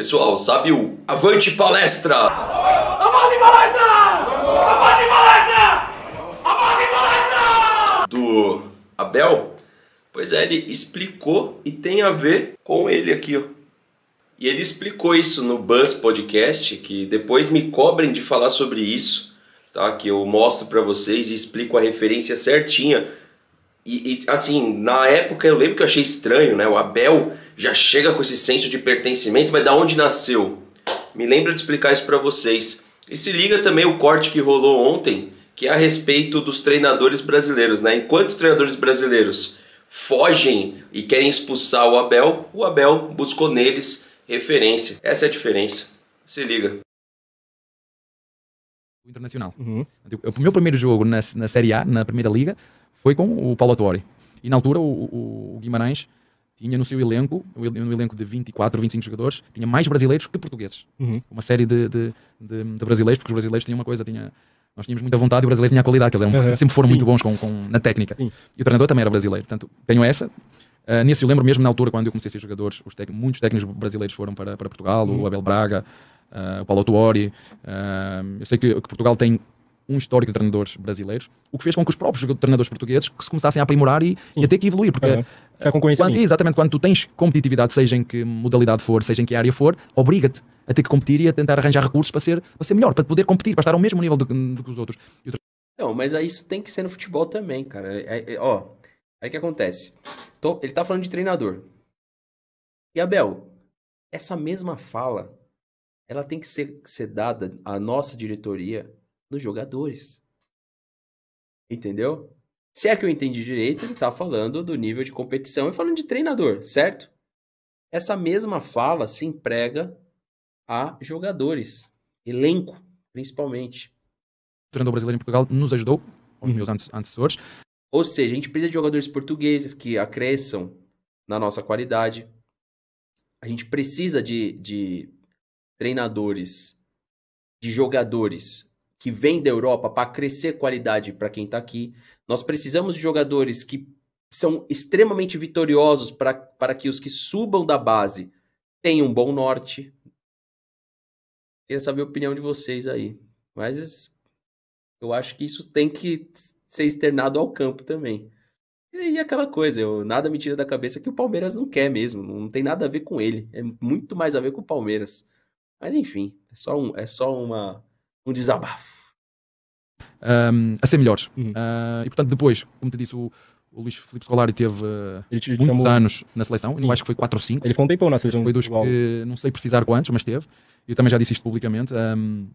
Pessoal, sabe o Avante Palestra? Avante Palestra! Avante Palestra! Avante Palestra! Do Abel? Pois é, ele explicou e tem a ver com ele aqui, ó. E ele explicou isso no Buzz Podcast, que depois me cobrem de falar sobre isso, tá? Que eu mostro para vocês e explico a referência certinha. E, e, assim, na época eu lembro que eu achei estranho, né? O Abel já chega com esse senso de pertencimento, mas da onde nasceu? Me lembra de explicar isso para vocês. E se liga também o corte que rolou ontem, que é a respeito dos treinadores brasileiros, né? Enquanto os treinadores brasileiros fogem e querem expulsar o Abel, o Abel buscou neles referência. Essa é a diferença. Se liga. Internacional. Uhum. O meu primeiro jogo na, na Série A, na Primeira Liga, foi com o Paulo Autori. E na altura o, o Guimarães tinha no seu elenco, um elenco de 24, 25 jogadores, tinha mais brasileiros que portugueses. Uhum. Uma série de, de, de, de, brasileiros, porque os brasileiros tinham uma coisa, tinha, nós tínhamos muita vontade e o brasileiro tinha a qualidade, que eles eram, uhum. sempre foram Sim. muito bons com, com, na técnica. Sim. E o treinador também era brasileiro, portanto, tenho essa. Uh, nisso eu lembro mesmo na altura, quando eu comecei a ser jogador, tec... muitos técnicos brasileiros foram para, para Portugal, uhum. o Abel Braga, uh, o Paulo Tuori. Uh, ah, eu sei que, que Portugal tem um histórico de treinadores brasileiros, o que fez com que os próprios treinadores portugueses que se começassem a aprimorar e, e a ter que evoluir, porque uhum. É quando, exatamente quando tu tens competitividade, seja em que modalidade for, seja em que área for, obriga-te a ter que competir e a tentar arranjar recursos para ser, para ser melhor, para poder competir, para estar ao mesmo nível do, que os outros. Não, mas isso tem que ser no futebol também, cara. É, é, ó, aí que acontece. Tô, ele tá falando de treinador. E Abel, essa mesma fala, ela tem que ser, ser dada à nossa diretoria dos jogadores. Entendeu? Se é que eu entendi direito, ele está falando do nível de competição e falando de treinador, certo? Essa mesma fala se emprega a jogadores, elenco, principalmente. O treinador brasileiro em Portugal nos ajudou, os uhum. meus antecessores. Ou seja, a gente precisa de jogadores portugueses que acresçam na nossa qualidade. A gente precisa de, de treinadores, de jogadores que vem da Europa para crescer qualidade para quem está aqui. Nós precisamos de jogadores que são extremamente vitoriosos para que os que subam da base tenham um bom norte. Queria saber a opinião de vocês aí. Mas eu acho que isso tem que ser externado ao campo também. E aquela coisa, eu, nada me tira da cabeça que o Palmeiras não quer mesmo, não tem nada a ver com ele, é muito mais a ver com o Palmeiras. Mas enfim, é só, um, é só uma, um desabafo. Um, a ser melhores. Uhum. Uh, e portanto, depois, como te disse, o, o Luís Filipe Scolari teve uh, muitos chamou... anos na seleção, Sim. eu acho que foi 4 ou 5. Ele foi um tempão na seleção. Foi dos igual. que não sei precisar quantos, mas teve. Eu também já disse isto publicamente. Um,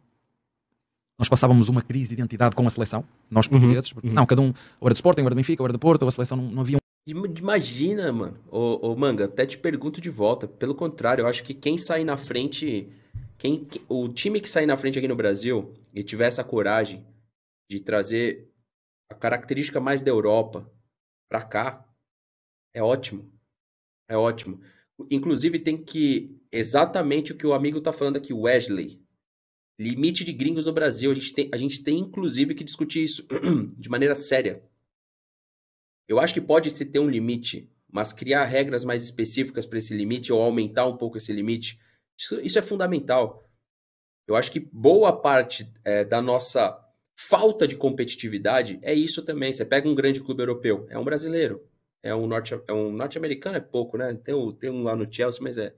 nós passávamos uma crise de identidade com a seleção, nós uhum. portugueses. Uhum. Não, cada um, ou era de Sporting, ou era do Benfica, ou era do Porto, ou a seleção, não, não havia um Imagina, mano. Ô, ô, Manga, até te pergunto de volta. Pelo contrário, eu acho que quem sai na frente quem, o time que sair na frente aqui no Brasil e tiver essa coragem de trazer a característica mais da Europa para cá, é ótimo. É ótimo. Inclusive tem que exatamente o que o amigo tá falando aqui, Wesley. Limite de gringos no Brasil, a gente tem, a gente tem inclusive que discutir isso de maneira séria. Eu acho que pode se ter um limite, mas criar regras mais específicas para esse limite ou aumentar um pouco esse limite isso, isso é fundamental. Eu acho que boa parte é, da nossa falta de competitividade é isso também. Você pega um grande clube europeu, é um brasileiro, é um norte é um norte-americano é pouco, né? Tem, o, tem um lá no Chelsea, mas é,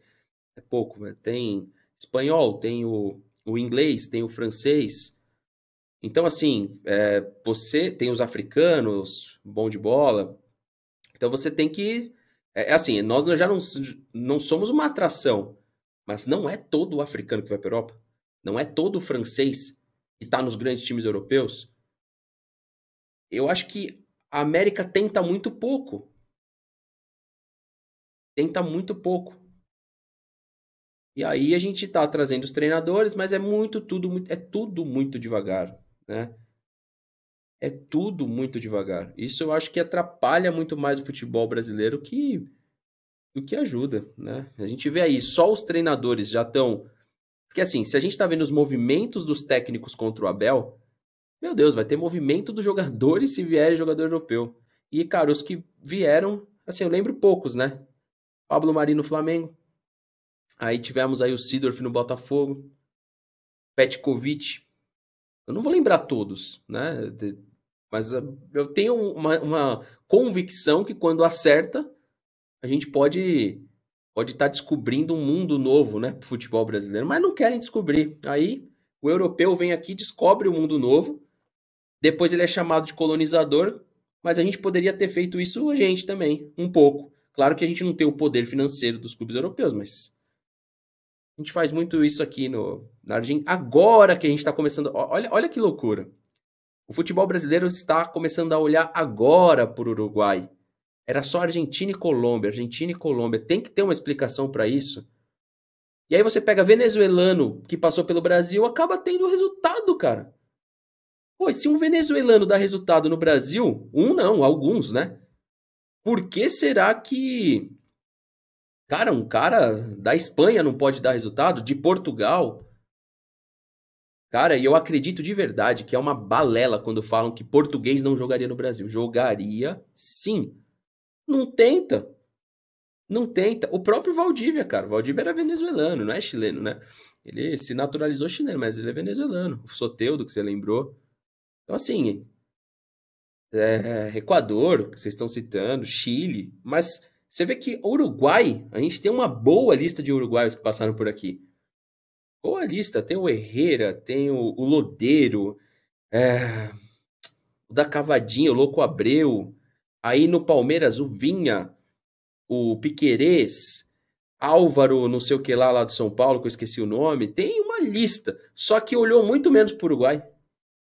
é pouco. Tem espanhol, tem o, o inglês, tem o francês. Então, assim, é, você tem os africanos, bom de bola. Então, você tem que. É, é assim, nós já não, não somos uma atração. Mas não é todo o africano que vai para a Europa. Não é todo o francês que está nos grandes times europeus. Eu acho que a América tenta muito pouco. Tenta muito pouco. E aí a gente está trazendo os treinadores, mas é muito tudo é tudo muito devagar, né? É tudo muito devagar. Isso eu acho que atrapalha muito mais o futebol brasileiro que do que ajuda, né? A gente vê aí, só os treinadores já estão... Porque assim, se a gente está vendo os movimentos dos técnicos contra o Abel, meu Deus, vai ter movimento dos jogadores se vier jogador europeu. E, cara, os que vieram, assim, eu lembro poucos, né? Pablo Marinho no Flamengo. Aí tivemos aí o Sidorf no Botafogo. Petkovic. Eu não vou lembrar todos, né? Mas ah, eu tenho uma, uma convicção que quando acerta, a gente pode pode estar tá descobrindo um mundo novo, né, para o futebol brasileiro, mas não querem descobrir. Aí o europeu vem aqui, descobre o um mundo novo, depois ele é chamado de colonizador, mas a gente poderia ter feito isso a gente também, um pouco. Claro que a gente não tem o poder financeiro dos clubes europeus, mas a gente faz muito isso aqui no, na Argentina. Agora que a gente está começando. Olha, olha que loucura. O futebol brasileiro está começando a olhar agora para o Uruguai. Era só Argentina e Colômbia, Argentina e Colômbia. Tem que ter uma explicação para isso. E aí você pega venezuelano que passou pelo Brasil, acaba tendo resultado, cara. Pô, se um venezuelano dá resultado no Brasil, um não, alguns, né? Por que será que. Cara, um cara da Espanha não pode dar resultado? De Portugal? Cara, e eu acredito de verdade que é uma balela quando falam que português não jogaria no Brasil. Jogaria sim. Não tenta. Não tenta. O próprio Valdívia, cara. O Valdívia era venezuelano, não é chileno, né? Ele se naturalizou chileno, mas ele é venezuelano. O Soteudo, que você lembrou. Então, assim. É, Equador, que vocês estão citando, Chile. Mas você vê que Uruguai, a gente tem uma boa lista de uruguaios que passaram por aqui. Boa lista. Tem o Herrera, tem o, o Lodeiro, é, o da Cavadinha, o Louco Abreu. Aí no Palmeiras, o Vinha, o Piquerez, Álvaro, não sei o que lá, lá do São Paulo, que eu esqueci o nome, tem uma lista. Só que olhou muito menos pro o Uruguai.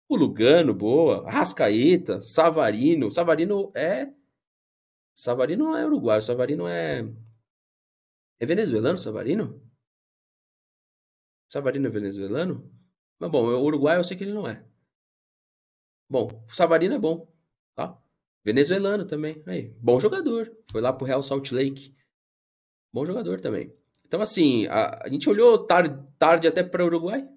O Lugano, boa. Rascaeta, Savarino. Savarino é. Savarino não é uruguaio, Savarino é. É venezuelano, Savarino? Savarino é venezuelano? Mas bom, o uruguaio eu sei que ele não é. Bom, o Savarino é bom, tá? Venezuelano também. Aí, bom jogador. Foi lá pro Real Salt Lake. Bom jogador também. Então, assim, a, a gente olhou tarde, tarde até para o Uruguai.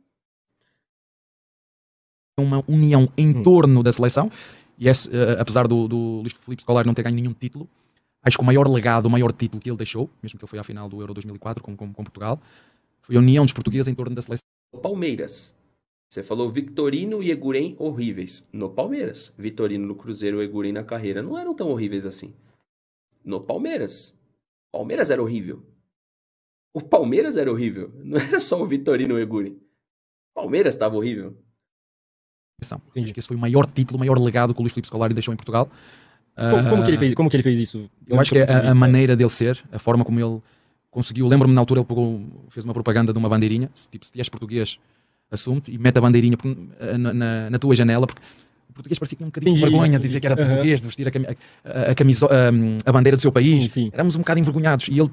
Uma união em hum. torno da seleção. E esse, uh, apesar do, do Luís Felipe Scolari não ter ganho nenhum título, acho que o maior legado, o maior título que ele deixou, mesmo que ele foi à final do Euro 2004 com, com, com Portugal, foi a união dos portugueses em torno da seleção. Palmeiras. Você falou Victorino e Eguren horríveis no Palmeiras. Vitorino no Cruzeiro, Eguren na carreira não eram tão horríveis assim. No Palmeiras. Palmeiras era horrível. O Palmeiras era horrível. Não era só o Vitorino e o Eguren. Palmeiras estava horrível. Entendi. Esse foi o maior título, o maior legado que o Luís Filipe Scolari deixou em Portugal. Como, como, que ele ah, fez, como que ele fez isso? Eu, eu acho que é a, maneira dele ser, a forma como ele conseguiu. Lembro-me na altura ele pegou, fez uma propaganda de uma bandeirinha. Se, tipo, se és português assume e mete a bandeirinha eh, na, na, na tua janela, porque o português parecia que tinha um bocadinho de vergonha de dizer que era uhum. português, de vestir a, a, a, camiso, a, hum, a bandeira do seu país. Sim, sim. Éramos um bocado envergonhados. E ele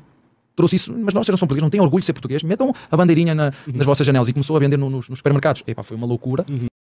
trouxe isso, mas nós vocês não são portugueses, não têm orgulho de ser português, metam a bandeirinha na, uhum. nas vossas janelas e começou a vender no, nos, nos, supermercados. Epá, foi uma loucura. Uhum.